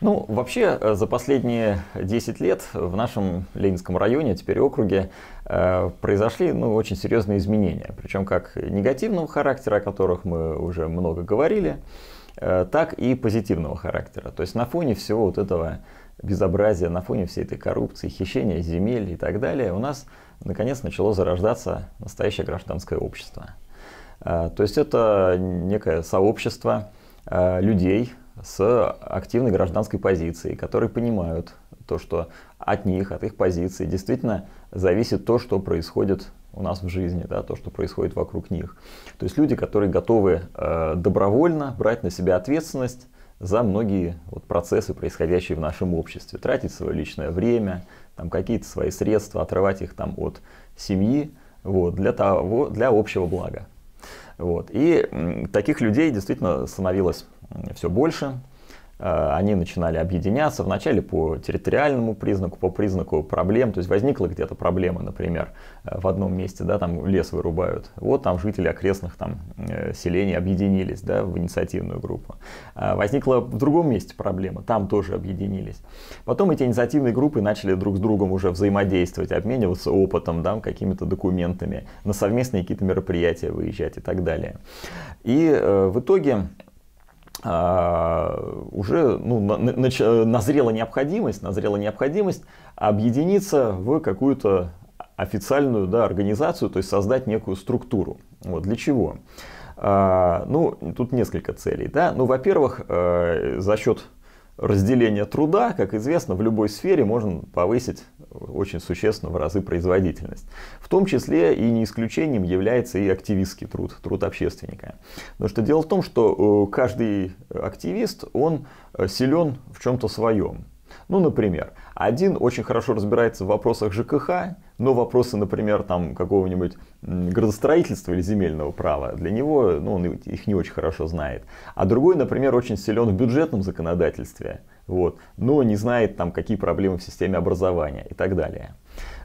Ну, вообще, э, за последние 10 лет в нашем Ленинском районе, теперь округе, э, произошли ну, очень серьезные изменения. Причем как негативного характера, о которых мы уже много говорили, э, так и позитивного характера. То есть на фоне всего вот этого безобразия, на фоне всей этой коррупции, хищения земель и так далее, у нас наконец начало зарождаться настоящее гражданское общество. То есть это некое сообщество людей, с активной гражданской позицией, которые понимают то, что от них, от их позиции действительно зависит то, что происходит у нас в жизни, да, то, что происходит вокруг них. То есть люди, которые готовы э, добровольно брать на себя ответственность за многие вот, процессы, происходящие в нашем обществе, тратить свое личное время, там, какие-то свои средства, отрывать их там, от семьи вот, для, того, для общего блага. Вот. И таких людей действительно становилось все больше. Э, они начинали объединяться вначале по территориальному признаку, по признаку проблем, то есть возникла где-то проблема, например, э, в одном месте, да, там лес вырубают, вот там жители окрестных там э, селений объединились, да, в инициативную группу. А возникла в другом месте проблема, там тоже объединились. Потом эти инициативные группы начали друг с другом уже взаимодействовать, обмениваться опытом, да, какими-то документами, на совместные какие-то мероприятия выезжать и так далее. И э, в итоге а, уже ну, на, э, назрела необходимость, назрела необходимость объединиться в какую-то официальную да, организацию, то есть создать некую структуру. Вот для чего? А, ну, тут несколько целей. Да? Ну, во-первых, э, за счет разделения труда, как известно, в любой сфере можно повысить очень существенно в разы производительность. В том числе и не исключением является и активистский труд, труд общественника. но что дело в том, что э, каждый активист, он э, силен в чем-то своем. Ну, например, один очень хорошо разбирается в вопросах ЖКХ, но вопросы, например, там какого-нибудь градостроительства или земельного права, для него, ну, он их не очень хорошо знает. А другой, например, очень силен в бюджетном законодательстве, вот, но не знает там, какие проблемы в системе образования и так далее.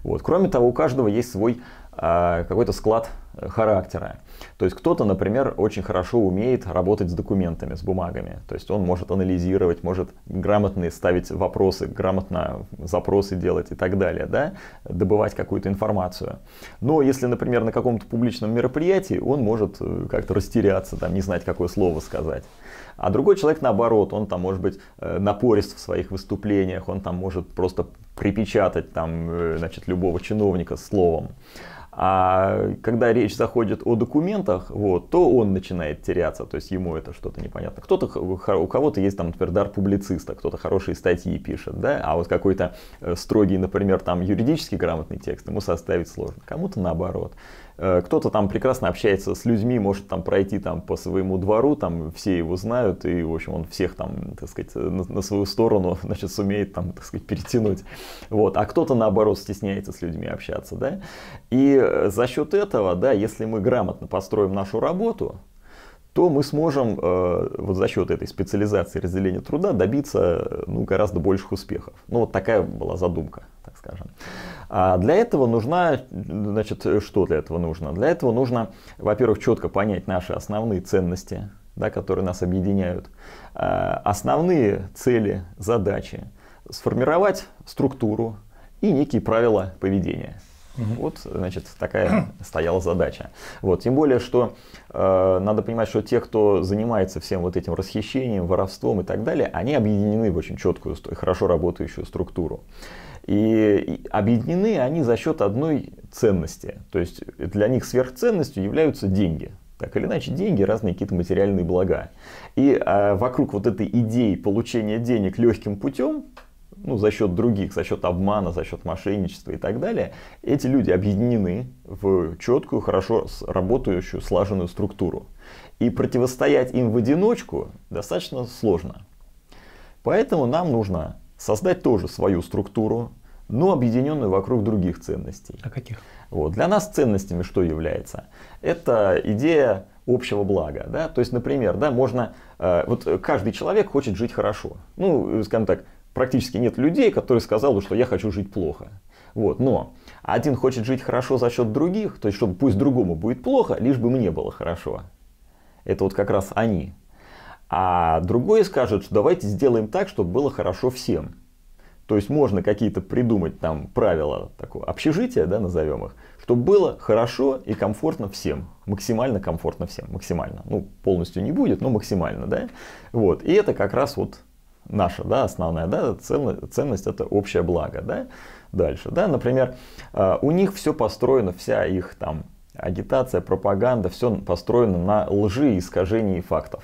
Вот. Кроме того, у каждого есть свой э, какой-то склад характера. То есть кто-то, например, очень хорошо умеет работать с документами, с бумагами. То есть он может анализировать, может грамотно ставить вопросы, грамотно запросы делать и так далее, да? добывать какую-то информацию. Но если, например, на каком-то публичном мероприятии, он может э, как-то растеряться, там, не знать, какое слово сказать. А другой человек наоборот, он там может быть э, напорист в своих выступлениях, он там может просто припечатать там, э, значит, любого чиновника словом. А когда речь заходит о документах, вот, то он начинает теряться, то есть ему это что-то непонятно. Кто-то, у кого-то есть там, например, дар публициста, кто-то хорошие статьи пишет, да, а вот какой-то э, строгий, например, там юридически грамотный текст ему составить сложно, кому-то наоборот. Э, кто-то там прекрасно общается с людьми, может там пройти там по своему двору, там все его знают, и, в общем, он всех там, так сказать, э, на, на свою сторону, значит, сумеет там, так сказать, перетянуть. Вот. А кто-то, наоборот, стесняется с людьми общаться, да. И э, за счет этого, да, если мы грамотно построим нашу работу, то мы сможем э, вот за счет этой специализации разделения труда добиться э, ну, гораздо больших успехов. Ну, вот такая была задумка, так скажем. А для этого нужна, значит, что для этого нужно? Для этого нужно, во-первых, четко понять наши основные ценности, да, которые нас объединяют, а основные цели, задачи, сформировать структуру и некие правила поведения. Угу. Вот, значит, такая стояла задача. Вот, тем более, что э, надо понимать, что те, кто занимается всем вот этим расхищением, воровством и так далее, они объединены в очень четкую, хорошо работающую структуру. И, и объединены они за счет одной ценности. То есть для них сверхценностью являются деньги. Так или иначе, деньги разные какие-то материальные блага. И э, вокруг вот этой идеи получения денег легким путем ну, за счет других, за счет обмана, за счет мошенничества и так далее, эти люди объединены в четкую, хорошо работающую, слаженную структуру. И противостоять им в одиночку достаточно сложно. Поэтому нам нужно создать тоже свою структуру, но объединенную вокруг других ценностей. А каких? Вот. Для нас ценностями что является? Это идея общего блага. Да? То есть, например, да, можно, э, вот каждый человек хочет жить хорошо. Ну, скажем так, практически нет людей, которые сказали, что я хочу жить плохо. Вот, но один хочет жить хорошо за счет других, то есть чтобы пусть другому будет плохо, лишь бы мне было хорошо. Это вот как раз они. А другой скажет, что давайте сделаем так, чтобы было хорошо всем. То есть можно какие-то придумать там правила такого общежития, да, назовем их, чтобы было хорошо и комфортно всем, максимально комфортно всем, максимально. Ну, полностью не будет, но максимально, да. Вот, и это как раз вот наша да, основная да, ценность это общее благо. Да? Дальше, да, например, э, у них все построено, вся их там агитация, пропаганда, все построено на лжи и искажении фактов.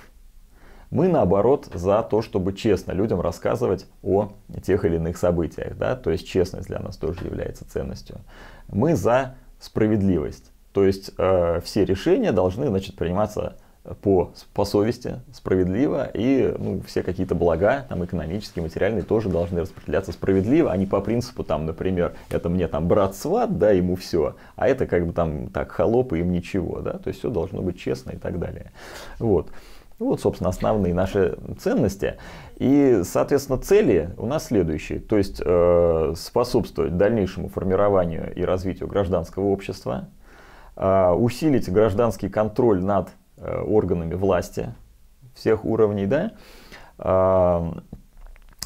Мы, наоборот, за то, чтобы честно людям рассказывать о тех или иных событиях. Да? То есть честность для нас тоже является ценностью. Мы за справедливость. То есть э, все решения должны значит, приниматься по, по совести, справедливо, и ну, все какие-то блага, там, экономические, материальные, тоже должны распределяться справедливо, а не по принципу, там, например, это мне там брат сват, да, ему все, а это как бы там так холопы им ничего, да, то есть все должно быть честно и так далее. Вот. Вот, собственно, основные наши ценности. И, соответственно, цели у нас следующие. То есть э, способствовать дальнейшему формированию и развитию гражданского общества, э, усилить гражданский контроль над Э, органами власти всех уровней, да, а,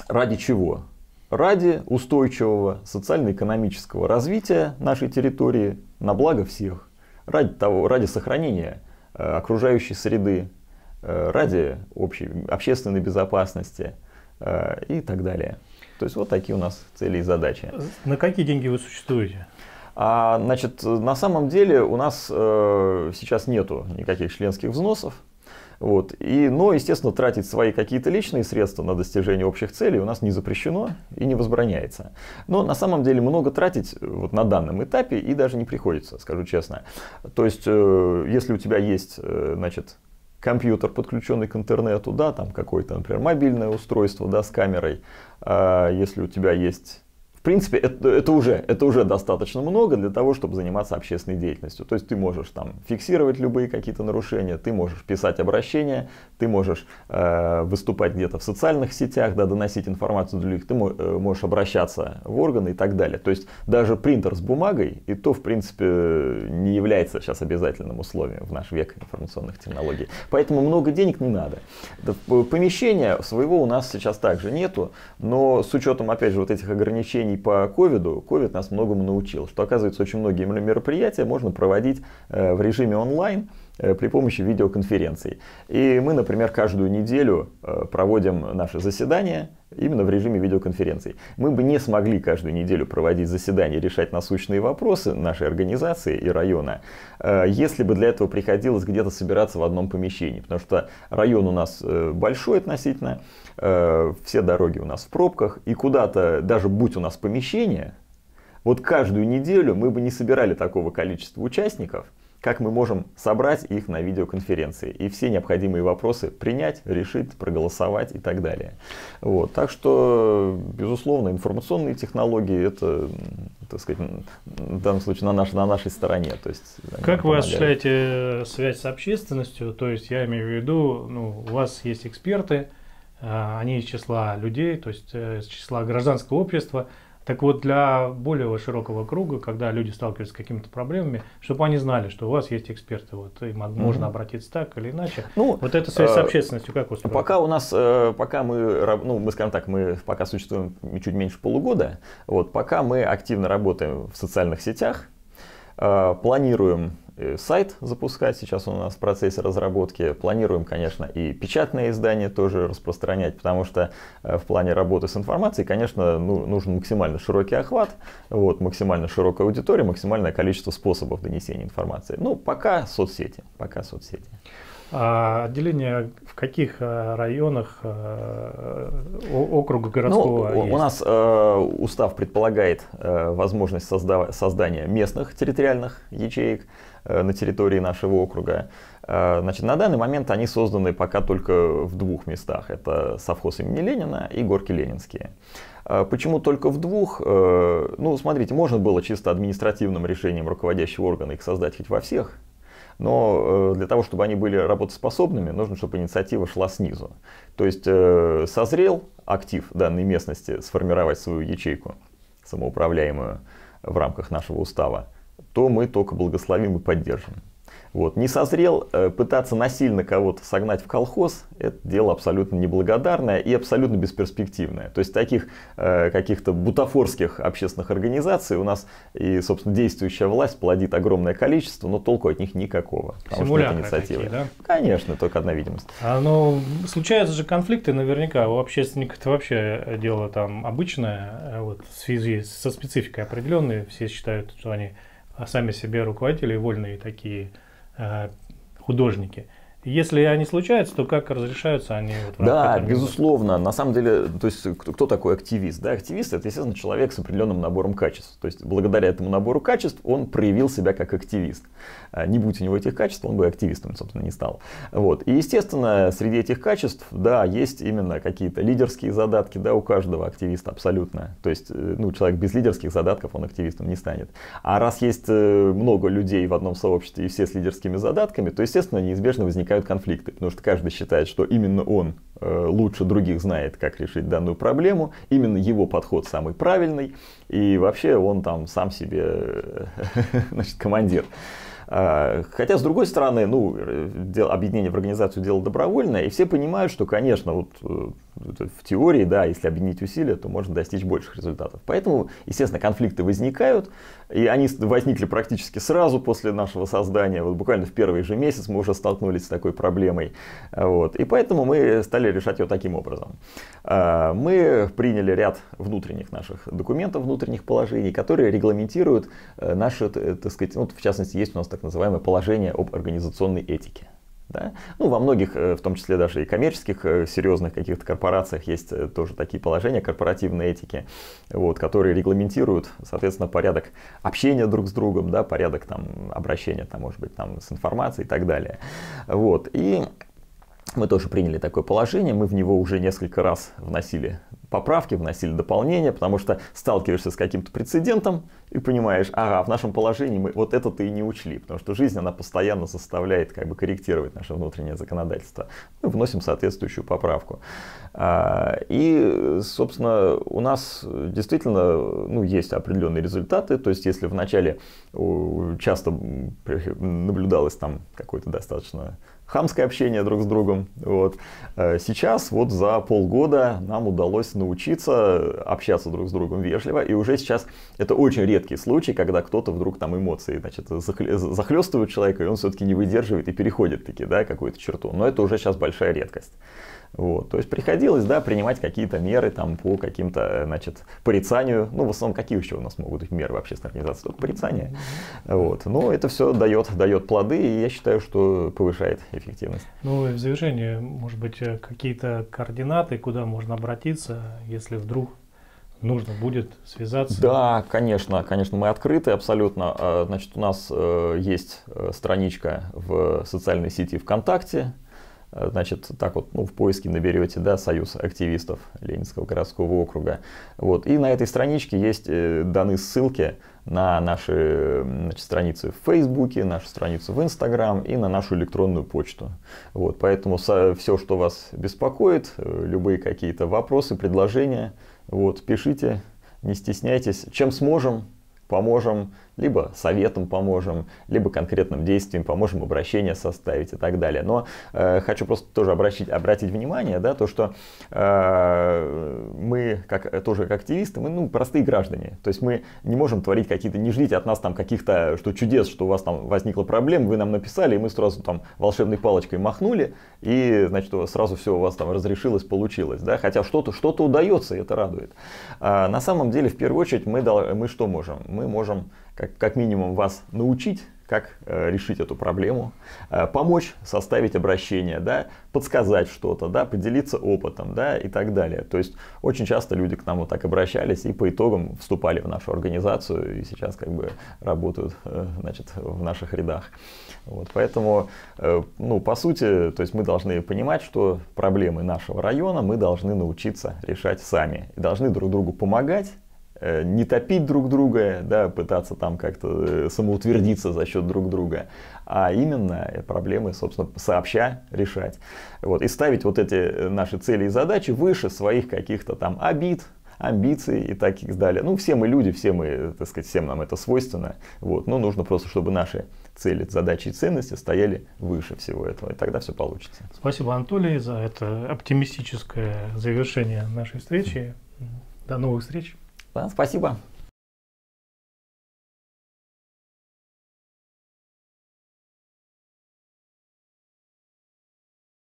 ради чего? Ради устойчивого социально-экономического развития нашей территории на благо всех, ради того, ради сохранения э, окружающей среды, э, ради общей, общественной безопасности и так далее. То есть вот такие у нас цели и задачи. На какие деньги вы существуете? А, значит, на самом деле у нас э, сейчас нету никаких членских взносов. Вот. И, но, естественно, тратить свои какие-то личные средства на достижение общих целей у нас не запрещено и не возбраняется. Но на самом деле много тратить вот на данном этапе и даже не приходится, скажу честно. То есть, э, если у тебя есть э, значит, компьютер, подключенный к интернету, да, там какое-то, например, мобильное устройство да, с камерой, э, если у тебя есть принципе, это, это, уже, это уже достаточно много для того, чтобы заниматься общественной деятельностью. То есть ты можешь там фиксировать любые какие-то нарушения, ты можешь писать обращения, ты можешь э, выступать где-то в социальных сетях, да, доносить информацию до других, ты э, можешь обращаться в органы и так далее. То есть даже принтер с бумагой, и то, в принципе, не является сейчас обязательным условием в наш век информационных технологий. Поэтому много денег не надо. Помещения своего у нас сейчас также нету, но с учетом, опять же, вот этих ограничений и по ковиду, ковид нас многому научил, что оказывается очень многие мероприятия можно проводить э, в режиме онлайн э, при помощи видеоконференций. И мы, например, каждую неделю э, проводим наши заседания именно в режиме видеоконференций. Мы бы не смогли каждую неделю проводить заседания, решать насущные вопросы нашей организации и района, э, если бы для этого приходилось где-то собираться в одном помещении, потому что район у нас э, большой относительно, э, все дороги у нас в пробках, и куда-то, даже будь у нас помещение, вот каждую неделю мы бы не собирали такого количества участников – как мы можем собрать их на видеоконференции и все необходимые вопросы принять, решить, проголосовать и так далее. Вот. Так что, безусловно, информационные технологии это, так сказать, в данном случае на, наш, на нашей стороне. То есть, как вы осуществляете э, связь с общественностью? То есть я имею в виду, ну, у вас есть эксперты, а, они из числа людей, то есть э, из числа гражданского общества – так вот, для более широкого круга, когда люди сталкиваются с какими-то проблемами, чтобы они знали, что у вас есть эксперты, вот им можно обратиться так или иначе. Ну, вот это связь э, с общественностью как устроена? Пока у нас, э, пока мы, ну, мы скажем так, мы пока существуем чуть меньше полугода, вот, пока мы активно работаем в социальных сетях, э, планируем Э, сайт запускать. Сейчас он у нас в процессе разработки. Планируем, конечно, и печатные издания тоже распространять, потому что э, в плане работы с информацией, конечно, ну, нужен максимально широкий охват, вот, максимально широкая аудитория, максимальное количество способов донесения информации. Ну, пока соцсети, пока соцсети. А отделение в каких э, районах э, округа городского? Ну, есть? У нас э, устав предполагает э, возможность созда создания местных территориальных ячеек э, на территории нашего округа. Э, значит, на данный момент они созданы пока только в двух местах. Это совхоз имени Ленина и горки Ленинские. Э, почему только в двух? Ну, смотрите, можно было чисто административным решением руководящего органа их создать хоть во всех но э, для того, чтобы они были работоспособными, нужно, чтобы инициатива шла снизу. То есть э, созрел актив данной местности сформировать свою ячейку самоуправляемую в рамках нашего устава, то мы только благословим и поддержим. Вот. Не созрел, э, пытаться насильно кого-то согнать в колхоз, это дело абсолютно неблагодарное и абсолютно бесперспективное. То есть таких э, каких-то бутафорских общественных организаций у нас и, собственно, действующая власть плодит огромное количество, но толку от них никакого. Потому Симулякры что это Такие, да? Конечно, только одна видимость. А, но ну, случаются же конфликты наверняка. У общественников это вообще дело там обычное, э, вот, в связи со спецификой определенной. Все считают, что они сами себе руководители вольные такие Э, художники. Если они случаются, то как разрешаются они? Вот да, безусловно. На самом деле, то есть кто такой активист? Да, активист это, естественно, человек с определенным набором качеств. То есть благодаря этому набору качеств он проявил себя как активист. А, не будь у него этих качеств, он бы активистом, собственно, не стал. Вот. И, естественно, среди этих качеств, да, есть именно какие-то лидерские задатки, да, у каждого активиста абсолютно. То есть, э, ну, человек без лидерских задатков, он активистом не станет. А раз есть э, много людей в одном сообществе и все с лидерскими задатками, то, естественно, неизбежно возникает возникают конфликты, потому что каждый считает, что именно он э, лучше других знает, как решить данную проблему, именно его подход самый правильный, и вообще он там сам себе значит, командир. А, хотя, с другой стороны, ну, э, объединение в организацию дело добровольное, и все понимают, что, конечно, вот э, в теории, да, если объединить усилия, то можно достичь больших результатов. Поэтому, естественно, конфликты возникают, и они возникли практически сразу после нашего создания. Вот буквально в первый же месяц мы уже столкнулись с такой проблемой. Вот. И поэтому мы стали решать ее таким образом. А, мы приняли ряд внутренних наших документов, внутренних положений, которые регламентируют э, наши, э, так сказать, ну, в частности, есть у нас так называемое положение об организационной этике. Да? Ну, во многих, э, в том числе даже и коммерческих, э, серьезных каких-то корпорациях есть э, тоже такие положения корпоративной этики, вот, которые регламентируют, соответственно, порядок общения друг с другом, да, порядок там, обращения, там, может быть, там, с информацией и так далее. Вот. И мы тоже приняли такое положение, мы в него уже несколько раз вносили поправки, вносили дополнения, потому что сталкиваешься с каким-то прецедентом, и понимаешь, ага, в нашем положении мы вот это ты и не учли, потому что жизнь, она постоянно заставляет как бы корректировать наше внутреннее законодательство. Мы вносим соответствующую поправку. А, и, собственно, у нас действительно ну, есть определенные результаты, то есть если вначале часто наблюдалось там какое-то достаточно хамское общение друг с другом. Вот. Э, сейчас вот за полгода нам удалось научиться общаться друг с другом вежливо, и уже сейчас это очень редко редкий случай, когда кто-то вдруг там эмоции, значит, захлестывают человека, и он все-таки не выдерживает и переходит таки, да, какую-то черту. Но это уже сейчас большая редкость. Вот. То есть приходилось, да, принимать какие-то меры там по каким-то, значит, порицанию. Ну, в основном, какие еще у нас могут быть меры в общественной организации? Только порицание. Вот. Но это все дает, дает плоды, и я считаю, что повышает эффективность. Ну, и в завершение, может быть, э, какие-то координаты, куда можно обратиться, если вдруг нужно будет связаться? Да, конечно, конечно, мы открыты абсолютно. А, значит, у нас э, есть э, страничка в социальной сети ВКонтакте. Э, значит, так вот, ну, в поиске наберете, да, Союз активистов Ленинского городского округа. Вот, и на этой страничке есть даны ссылки на наши значит, страницы в Фейсбуке, нашу страницу в Инстаграм и на нашу электронную почту. Вот, поэтому все, что вас беспокоит, любые какие-то вопросы, предложения – вот, пишите, не стесняйтесь. Чем сможем, поможем либо советом поможем, либо конкретным действием поможем обращение составить и так далее. Но э, хочу просто тоже обращить, обратить внимание, да, то, что э, мы как, тоже как активисты, мы ну, простые граждане. То есть мы не можем творить какие-то, не ждите от нас там каких-то, что чудес, что у вас там возникла проблема, вы нам написали, и мы сразу там волшебной палочкой махнули, и, значит, сразу все у вас там разрешилось, получилось, да, хотя что-то что удается, и это радует. А, на самом деле, в первую очередь, мы, мы что можем? Мы можем как, как минимум вас научить как э, решить эту проблему, э, помочь составить обращение, да, подсказать что-то, да, поделиться опытом да, и так далее. То есть очень часто люди к нам вот так обращались и по итогам вступали в нашу организацию и сейчас как бы работают э, значит, в наших рядах. Вот, поэтому, э, ну, по сути, то есть мы должны понимать, что проблемы нашего района мы должны научиться решать сами и должны друг другу помогать Э, не топить друг друга, да, пытаться там как-то э, самоутвердиться за счет друг друга, а именно э, проблемы, собственно, сообща решать. Вот, и ставить вот эти наши цели и задачи выше своих каких-то там обид, амбиций и таких далее. Ну, все мы люди, все мы, так сказать, всем нам это свойственно. Вот. Но нужно просто, чтобы наши цели, задачи и ценности стояли выше всего этого, и тогда все получится. Спасибо, Анатолий, за это оптимистическое завершение нашей встречи. До новых встреч! Да, спасибо.